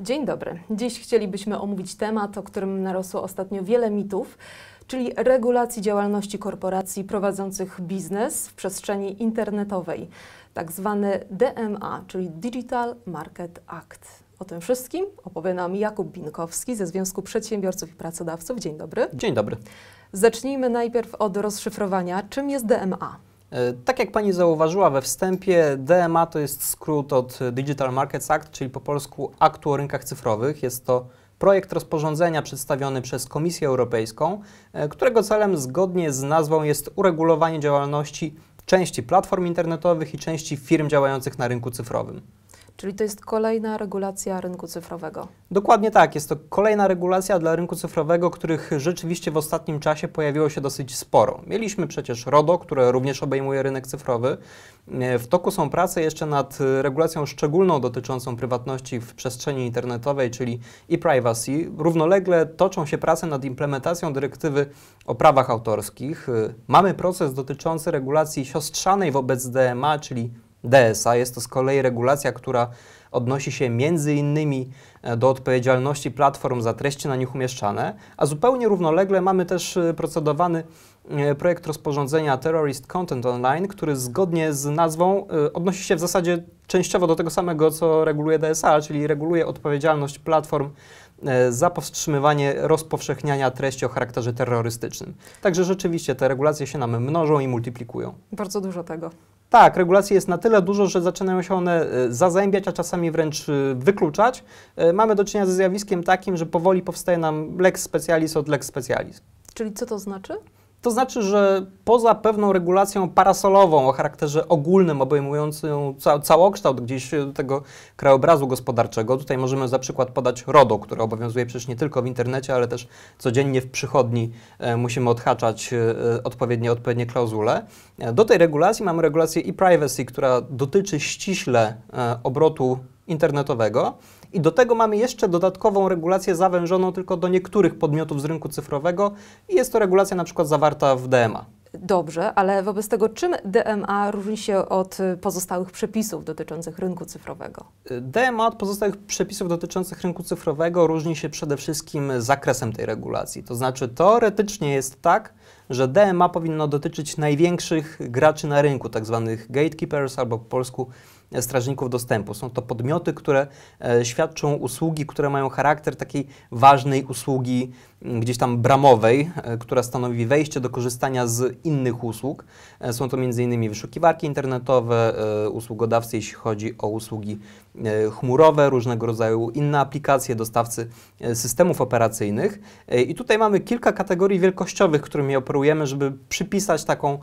Dzień dobry. Dziś chcielibyśmy omówić temat, o którym narosło ostatnio wiele mitów, czyli regulacji działalności korporacji prowadzących biznes w przestrzeni internetowej, tak zwany DMA, czyli Digital Market Act. O tym wszystkim opowie nam Jakub Binkowski ze Związku Przedsiębiorców i Pracodawców. Dzień dobry. Dzień dobry. Zacznijmy najpierw od rozszyfrowania, czym jest DMA. E, tak jak Pani zauważyła we wstępie, DMA to jest skrót od Digital Markets Act, czyli po polsku Aktu o Rynkach Cyfrowych. Jest to projekt rozporządzenia przedstawiony przez Komisję Europejską, e, którego celem zgodnie z nazwą jest uregulowanie działalności części platform internetowych i części firm działających na rynku cyfrowym. Czyli to jest kolejna regulacja rynku cyfrowego. Dokładnie tak, jest to kolejna regulacja dla rynku cyfrowego, których rzeczywiście w ostatnim czasie pojawiło się dosyć sporo. Mieliśmy przecież RODO, które również obejmuje rynek cyfrowy. E, w toku są prace jeszcze nad regulacją szczególną dotyczącą prywatności w przestrzeni internetowej, czyli e-privacy. Równolegle toczą się prace nad implementacją dyrektywy o prawach autorskich. E, mamy proces dotyczący regulacji siostrzanej wobec DMA, czyli DSA. Jest to z kolei regulacja, która odnosi się między innymi e, do odpowiedzialności platform za treści na nich umieszczane, a zupełnie równolegle mamy też e, procedowany e, projekt rozporządzenia Terrorist Content Online, który zgodnie z nazwą odnosi się w zasadzie częściowo do tego samego, co reguluje DSA, czyli reguluje odpowiedzialność platform za powstrzymywanie rozpowszechniania treści o charakterze terrorystycznym. Także rzeczywiście te regulacje się nam mnożą i multiplikują. Bardzo dużo tego. Tak, regulacji jest na tyle dużo, że zaczynają się one e, zazębiać, a czasami wręcz e, wykluczać. E, mamy do czynienia ze zjawiskiem takim, że powoli powstaje nam lex specialis od lex specialis. Czyli co to znaczy? To znaczy, że poza pewną regulacją parasolową o charakterze ogólnym, obejmującą ca całokształt gdzieś e, tego krajobrazu gospodarczego, tutaj możemy za przykład podać RODO, które obowiązuje przecież nie tylko w internecie, ale też codziennie w przychodni e, musimy odhaczać e, e odpowiednie, odpowiednie klauzule. E, do tej regulacji mamy regulację e-privacy, która dotyczy ściśle e, obrotu internetowego. I do tego mamy jeszcze dodatkową regulację zawężoną tylko do niektórych podmiotów z rynku cyfrowego i jest to regulacja na przykład zawarta w DMA. Dobrze, ale wobec tego czym DMA różni się od pozostałych przepisów dotyczących rynku cyfrowego? DMA od pozostałych przepisów dotyczących rynku cyfrowego różni się przede wszystkim zakresem tej regulacji. To znaczy teoretycznie jest tak, że DMA powinno dotyczyć największych graczy na rynku, tak zwanych gatekeepers albo po polsku strażników dostępu. Są to podmioty, które e, świadczą usługi, które mają charakter takiej ważnej usługi gdzieś tam bramowej, e, która stanowi wejście do korzystania z innych usług. E, są to m.in. wyszukiwarki internetowe, e, usługodawcy, jeśli chodzi o usługi e, chmurowe, różnego rodzaju inne aplikacje, dostawcy e, systemów operacyjnych. I tutaj mamy kilka kategorii wielkościowych, którymi operują preferujemy, żeby przypisać taką,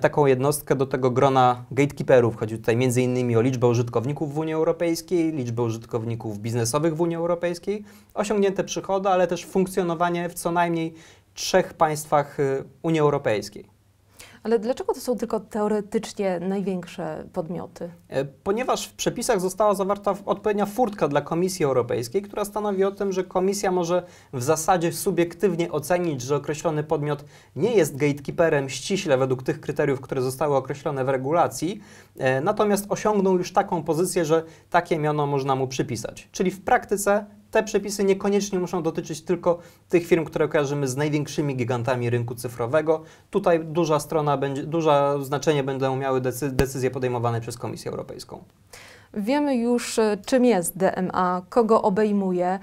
taką jednostkę do tego grona gatekeeperów. Chodzi tutaj m.in. o liczbę użytkowników w Unii Europejskiej, liczbę użytkowników biznesowych w Unii Europejskiej, osiągnięte przychody, ale też funkcjonowanie w co najmniej trzech państwach y, Unii Europejskiej. Ale dlaczego to są tylko teoretycznie największe podmioty? E, ponieważ w przepisach została zawarta odpowiednia furtka dla Komisji Europejskiej, która stanowi o tym, że Komisja może w zasadzie subiektywnie ocenić, że określony podmiot nie jest gatekeeperem ściśle według tych kryteriów, które zostały określone w regulacji, e, natomiast osiągnął już taką pozycję, że takie miano można mu przypisać. Czyli w praktyce te przepisy niekoniecznie muszą dotyczyć tylko tych firm, które kojarzymy z największymi gigantami rynku cyfrowego. Tutaj duża strona będzie, znaczenie będą miały decyzje podejmowane przez Komisję Europejską. Wiemy już, e, czym jest DMA, kogo obejmuje,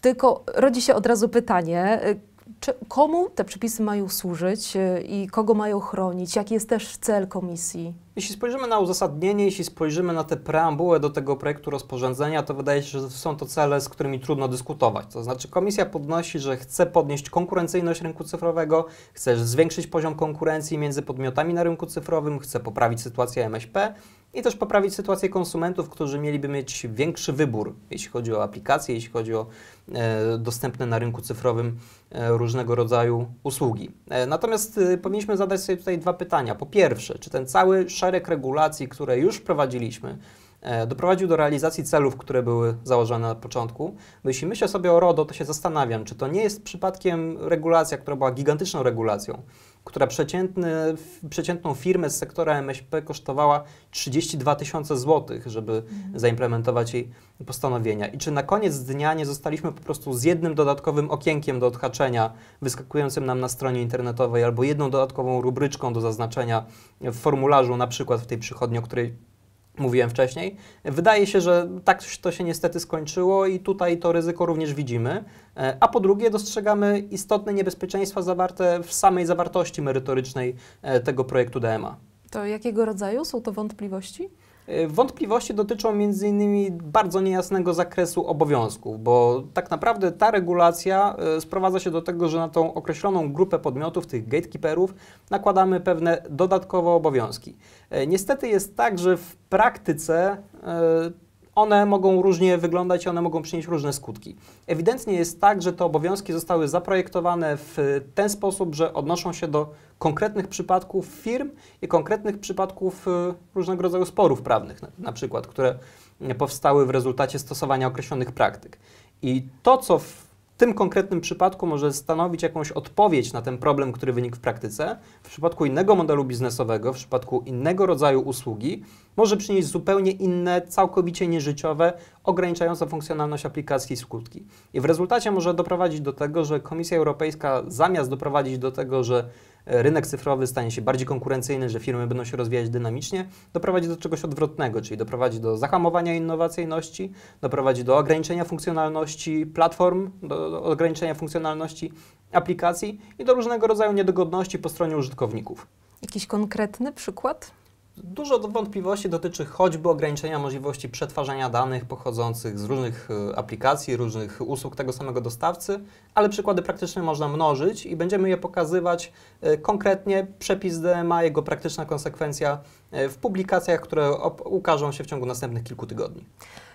tylko rodzi się od razu pytanie, e, czy, komu te przepisy mają służyć e, i kogo mają chronić? Jaki jest też cel komisji? Jeśli spojrzymy na uzasadnienie, jeśli spojrzymy na tę preambułę do tego projektu rozporządzenia, to wydaje się, że są to cele, z którymi trudno dyskutować. To znaczy komisja podnosi, że chce podnieść konkurencyjność rynku cyfrowego, chce zwiększyć poziom konkurencji między podmiotami na rynku cyfrowym, chce poprawić sytuację MŚP i też poprawić sytuację konsumentów, którzy mieliby mieć większy wybór, jeśli chodzi o aplikacje, jeśli chodzi o e, dostępne na rynku cyfrowym e, różne różnego rodzaju usługi. E, natomiast y, powinniśmy zadać sobie tutaj dwa pytania. Po pierwsze, czy ten cały szereg regulacji, które już wprowadziliśmy, e, doprowadził do realizacji celów, które były założone na początku. Jeśli myślę sobie o RODO, to się zastanawiam, czy to nie jest przypadkiem regulacja, która była gigantyczną regulacją, która przeciętny, przeciętną firmę z sektora MŚP kosztowała 32 tysiące złotych, żeby mhm. zaimplementować jej postanowienia. I czy na koniec dnia nie zostaliśmy po prostu z jednym dodatkowym okienkiem do odhaczenia, wyskakującym nam na stronie internetowej, albo jedną dodatkową rubryczką do zaznaczenia w formularzu, na przykład w tej przychodni, o której mówiłem wcześniej. Wydaje się, że tak to się niestety skończyło i tutaj to ryzyko również widzimy. E, a po drugie, dostrzegamy istotne niebezpieczeństwa zawarte w samej zawartości merytorycznej e, tego projektu DMA. To jakiego rodzaju są to wątpliwości? Y, wątpliwości dotyczą m.in. bardzo niejasnego zakresu obowiązków, bo tak naprawdę ta regulacja y, sprowadza się do tego, że na tą określoną grupę podmiotów, tych gatekeeperów, nakładamy pewne dodatkowe obowiązki. Y, niestety jest tak, że w praktyce one mogą różnie wyglądać, one mogą przynieść różne skutki. Ewidentnie jest tak, że te obowiązki zostały zaprojektowane w ten sposób, że odnoszą się do konkretnych przypadków firm i konkretnych przypadków y, różnego rodzaju sporów prawnych, na, przykład, które powstały w rezultacie stosowania określonych praktyk. I to, co tym konkretnym przypadku może stanowić jakąś odpowiedź na ten problem, który wynikł w praktyce. W przypadku innego modelu biznesowego, w przypadku innego rodzaju usługi, może przynieść zupełnie inne, całkowicie nieżyciowe, ograniczające funkcjonalność aplikacji skutki. I w rezultacie może doprowadzić do tego, że Komisja Europejska zamiast doprowadzić do tego, że E, rynek cyfrowy stanie się bardziej konkurencyjny, że firmy będą się rozwijać dynamicznie, doprowadzi do czegoś odwrotnego, czyli doprowadzi do zahamowania innowacyjności, doprowadzi do ograniczenia funkcjonalności platform, do, ograniczenia funkcjonalności aplikacji i do różnego rodzaju niedogodności po stronie użytkowników. Jakiś konkretny przykład? Dużo wątpliwości dotyczy choćby ograniczenia możliwości przetwarzania danych pochodzących z różnych e, aplikacji, różnych usług tego samego dostawcy, ale przykłady praktyczne można mnożyć i będziemy je pokazywać e, konkretnie. Przepis DMA, jego praktyczna konsekwencja e, w publikacjach, które ukażą się w ciągu następnych kilku tygodni.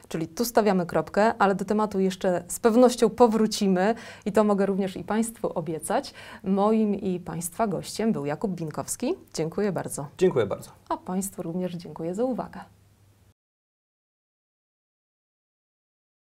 Czyli tu stawiamy kropkę, ale do tematu jeszcze z pewnością powrócimy i to mogę również i Państwu obiecać. Moim i Państwa gościem był Jakub Binkowski. Dziękuję bardzo. Dziękuję bardzo. A Państwu również dziękuję za uwagę.